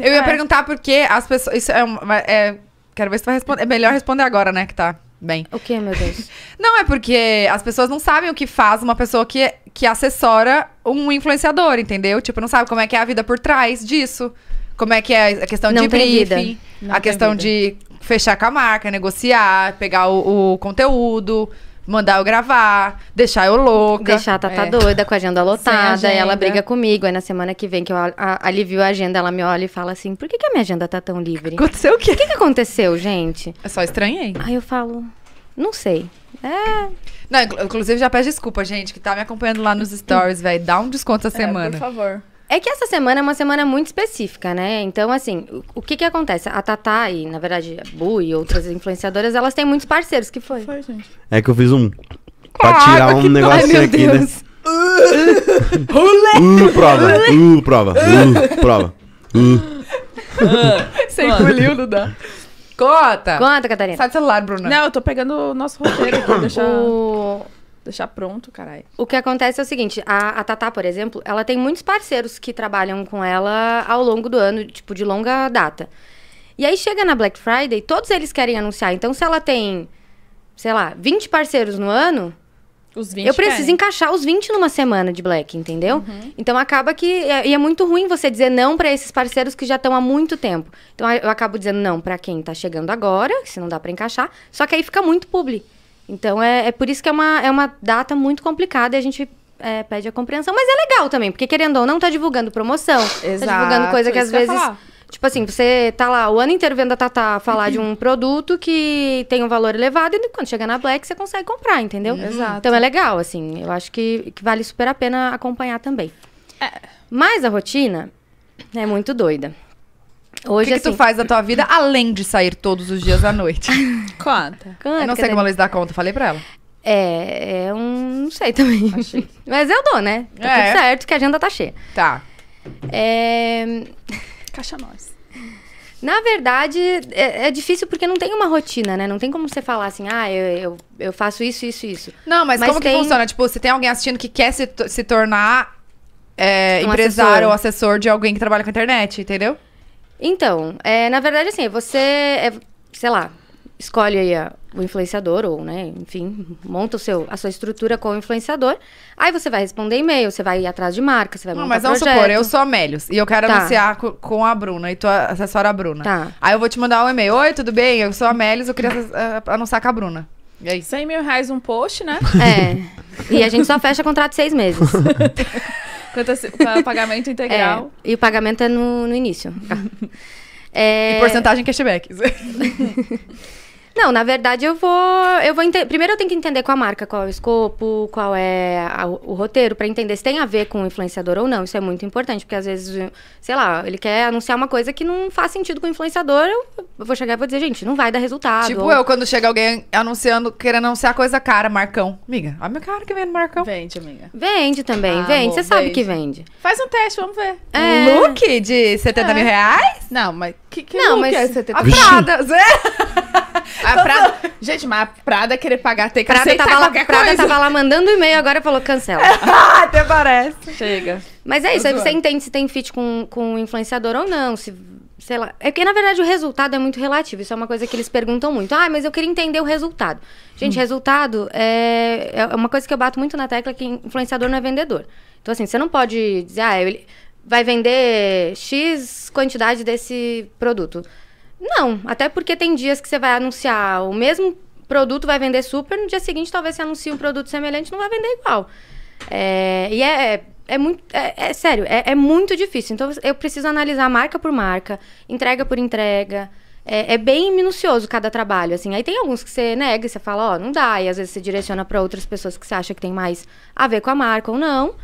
Eu ia é. perguntar por que as pessoas. Isso é, uma, é, Quero ver se tu vai responder. É melhor responder agora, né? Que tá bem. O que, meu Deus? não, é porque as pessoas não sabem o que faz uma pessoa que, que assessora um influenciador, entendeu? Tipo, não sabe como é que é a vida por trás disso. Como é que é a questão não de briefing, a questão vida. de fechar com a marca, negociar, pegar o, o conteúdo mandar eu gravar, deixar eu louca. Deixar a Tata é. doida com a agenda lotada, ela briga comigo. Aí na semana que vem que eu a, a, alivio a agenda, ela me olha e fala assim: por que, que a minha agenda tá tão livre? Aconteceu o quê? O que, que aconteceu, gente? Eu só estranhei. Aí eu falo, não sei. É. Não, inclusive já peço desculpa, gente, que tá me acompanhando lá nos stories, velho. Dá um desconto essa é, semana. Por favor. É que essa semana é uma semana muito específica, né? Então, assim, o, que que acontece? A Tatá e, na verdade, a Bu e outras influenciadoras, elas têm muitos parceiros. que foi? Foi, gente. É que eu fiz um... Pra tirar um tá? negocinho aqui, né? Uh, uh, prova, uh, prova, uh, prova. Uh. Você engoliu, não dá. Conta! Conta, Catarina. Sai do celular, Bruna. Não, eu tô pegando o nosso roteiro aqui, deixa... O... Deixar pronto, caralho. O que acontece é o seguinte, a, a Tatá, por exemplo, ela tem muitos parceiros que trabalham com ela ao longo do ano, tipo, de longa data. E aí chega na Black Friday, todos eles querem anunciar. Então, se ela tem, sei lá, 20 parceiros no ano, os 20 eu preciso querem. encaixar os 20 numa semana de Black, entendeu? Uhum. Então acaba que. É, e é muito ruim você dizer não para esses parceiros que já estão há muito tempo. Então eu acabo dizendo não para quem tá chegando agora, se não dá para encaixar. Só que aí fica muito publi. Então é, é por isso que é uma, é uma data muito complicada e a gente é, pede a compreensão. Mas é legal também, porque querendo ou não, tá divulgando promoção. Tá Exato, tá divulgando coisa que às que vezes. Tipo assim, você tá lá o ano inteiro vendo a Tatá falar de um uhum. produto que tem um valor elevado e quando chega na Black você consegue comprar, entendeu? Uhum. Exato. Então é legal, assim. Eu acho que, que vale super a pena acompanhar também. É. Mas a rotina é muito doida. Hoje, o que, assim... que, tu assim, faz da tua vida além de sair todos os dias à noite? Conta. Conta. Eu não sei como a eles dá conta, falei pra ela. É, é um. Não sei também. Achei. Mas eu dou, né? Tá é. tudo certo que a agenda tá cheia. Tá. É... Caixa nós. Na verdade, é, é, difícil porque não tem uma rotina, né? Não tem como você falar assim, ah, eu, eu, eu faço isso, isso, isso. Não, mas, mas como tem... que funciona? Tipo, se tem alguém assistindo que quer se, se tornar é, um empresário assessor. ou assessor de alguém que trabalha com a internet, entendeu? Então, é, na verdade, assim, você é, sei lá, escolhe aí a, o influenciador ou, né, enfim, monta o seu, a sua estrutura com o influenciador. Aí você vai responder e-mail, você vai ir atrás de marca, você vai montar Não, mas vamos projeto. supor, eu sou a Melios e eu quero tá. anunciar com a Bruna e tu assessora a Bruna. Tá. Aí eu vou te mandar um e-mail, oi, tudo bem? Eu sou a Melios, eu queria uh, anunciar com a Bruna. E aí? É 100 mil reais um post, né? É. e a gente só fecha contrato seis meses. Quanto a, é pagamento integral. É, e o pagamento é no, no início. Tá. É... E porcentagem cashback. Não, na verdade eu vou. Eu vou Primeiro eu tenho que entender com a marca qual é o escopo, qual é a, o, roteiro, para entender se tem a ver com o influenciador ou não. Isso é muito importante, porque às vezes, sei lá, ele quer anunciar uma coisa que não faz sentido com o influenciador, eu vou chegar e vou dizer, gente, não vai dar resultado. Tipo ou... eu, quando chega alguém anunciando, querendo anunciar coisa cara, Marcão. Amiga, olha meu cara que vende Marcão. Vende, amiga. Vende também, ah, vende. Você sabe que vende. Faz um teste, vamos ver. É... Um look de 70 é. mil reais? Não, mas que, que não, look mas... é 70 mil? A Prada, Zé! A Prada... Gente, mas a Prada querer pagar tem que Prada tava lá, Prada coisa. tava lá mandando e-mail, agora falou cancela. Ah, até parece. Chega. Mas é isso, você entende se tem fit com, com o influenciador ou não, se sei lá. É porque, na verdade, o resultado é muito relativo. Isso é uma coisa que eles perguntam muito. Ah, mas eu queria entender o resultado. Gente, hum. resultado é, é uma coisa que eu bato muito na tecla que influenciador não é vendedor. Então, assim, você não pode dizer, ah, ele vai vender X quantidade desse produto. Não, até porque tem dias que você vai anunciar o mesmo produto vai vender super, no dia seguinte talvez você anuncie um produto semelhante, não vai vender igual. É, e é, é, é muito. É, é sério, é, é, muito difícil. Então eu preciso analisar marca por marca, entrega por entrega. É, é bem minucioso cada trabalho, assim. Aí tem alguns que você nega, você fala, ó, oh, não dá. E às vezes você direciona para outras pessoas que você acha que tem mais a ver com a marca ou não.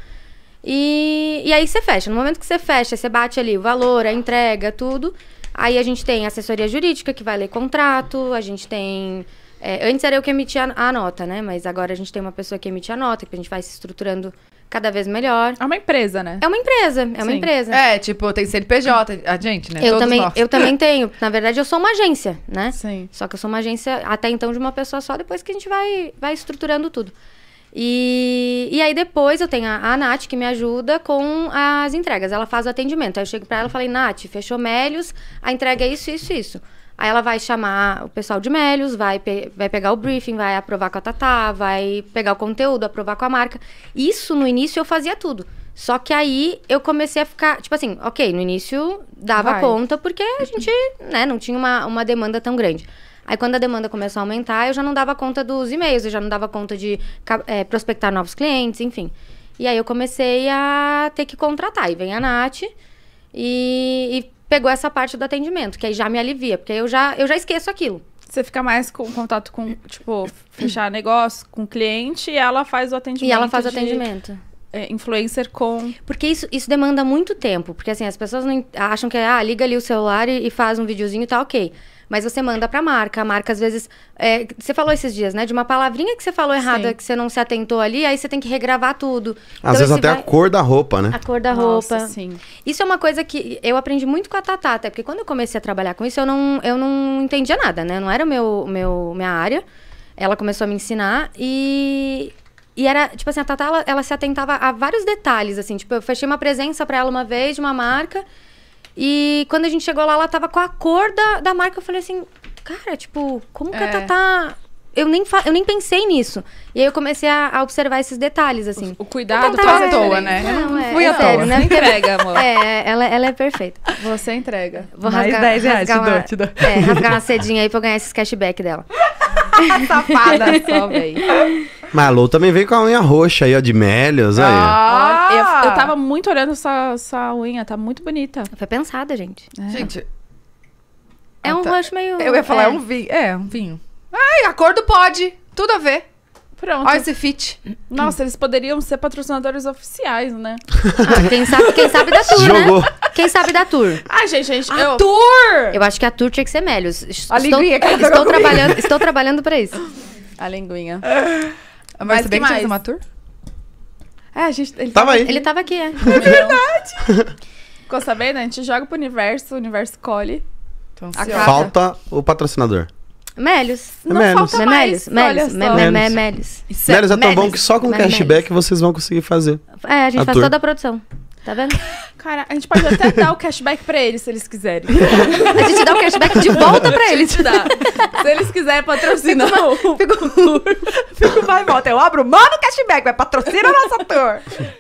E, e aí você fecha. No momento que você fecha, você bate ali o valor, a entrega, tudo. Aí a gente tem assessoria jurídica que vai ler contrato, a gente tem. É, antes era eu que emitia a nota, né? Mas agora a gente tem uma pessoa que emite a nota, que a gente vai se estruturando cada vez melhor. É uma empresa, né? É uma empresa, é Sim. uma empresa. É, tipo, tem CNPJ, a gente, né? Eu Todos também, nós. eu também tenho. Na verdade, eu sou uma agência, né? Sim. Só que eu sou uma agência até então de uma pessoa só, depois que a gente vai vai estruturando tudo. E, e aí depois eu tenho a, a Nath que me ajuda com as entregas. Ela faz o atendimento. Aí eu chego para ela e falei, Nath, fechou Melios, a entrega é isso, isso, isso. Aí ela vai chamar o pessoal de Melios, vai, pe vai pegar o briefing, vai aprovar com a Tatá, vai pegar o conteúdo, aprovar com a marca. Isso no início eu fazia tudo. Só que aí eu comecei a ficar, tipo assim, ok, no início dava vai. conta, porque a gente, né, não tinha uma, uma demanda tão grande. Aí quando a demanda começou a aumentar, eu já não dava conta dos e-mails, eu já não dava conta de é, prospectar novos clientes, enfim. E aí eu comecei a ter que contratar. E vem a Nath e, e pegou essa parte do atendimento, que aí já me alivia, porque eu já, eu já esqueço aquilo. Você fica mais com contato com, tipo, fechar negócio com cliente e ela faz o atendimento. E ela faz o atendimento. De, é, influencer com. Porque isso, isso demanda muito tempo. Porque assim, as pessoas não acham que ah, liga ali o celular e, e faz um videozinho e tá ok. Mas você manda pra marca. A marca, às vezes. É, você falou esses dias, né? De uma palavrinha que você falou errada, Sim. que você não se atentou ali, aí você tem que regravar tudo. Às então, vezes até vai... a cor da roupa, né? A cor da Nossa, roupa. Sim. Isso é uma coisa que eu aprendi muito com a Tatá, até porque quando eu comecei a trabalhar com isso, eu não, eu não entendia nada, né? Não era meu, meu, minha área. Ela começou a me ensinar e e era, tipo assim, a Tatá, ela, ela, se atentava a vários detalhes, assim. Tipo, eu fechei uma presença para ela uma vez de uma marca. E quando a gente chegou lá, ela tava com a cor da, da marca. Eu falei assim, cara, tipo, como que é. a Tatá eu nem, fa... eu nem pensei nisso. E aí eu comecei a, a observar esses detalhes, assim. O, o cuidado tá à toa, né? Não, não é, fui é à toa. Sério, né? entrega, amor. É, ela, ela é perfeita. Você entrega. Vou Mais rasgar, 10 reais, rasgar te uma, dou, te dou. Né? É, rasgar uma cedinha aí pra eu ganhar esses cashback dela. Safada só, véi. Malu também veio com a unha roxa aí, ó, de Melios. Ah! Aí. Eu, eu tava ah! muito olhando essa, essa unha, tá muito bonita. Foi pensada, gente. É. Gente. É um roxo meio. Eu ia falar, é. é um vinho. É, um vinho. Ai, acordo pode. Tudo a ver. Pronto. Olha esse fit. Nossa, eles poderiam ser patrocinadores oficiais, né? Ah, quem, sabe, quem sabe da tour, né? Jogou. né? Quem sabe da tour. Ah, gente, gente. A eu... tour! Eu acho que a tour tinha que ser Melios. Estou, a linguinha que estou, trabalhando, estou trabalhando pra isso. A linguinha. Amor, ah, Mas que, que mais? uma tour? É, a gente. Ele tava, tá tava aí. Ele tava aqui, é. É verdade. Ficou sabendo? A gente joga pro universo, o universo colhe. Então, Falta o patrocinador. Melis. É não Melis. falta mais. Melis. Melis. Melis. Melis. Melis é tão bom que só com cashback vocês vão conseguir fazer. É, a gente faz toda a produção. Tá vendo? Cara, a gente pode até dar o cashback pra eles, se eles quiserem. A gente dá o cashback de volta pra eles. Dá. Se eles quiserem patrocinar fico, o... Fico, fico mais volta. Eu abro, mano o cashback, vai patrocinar o nosso ator.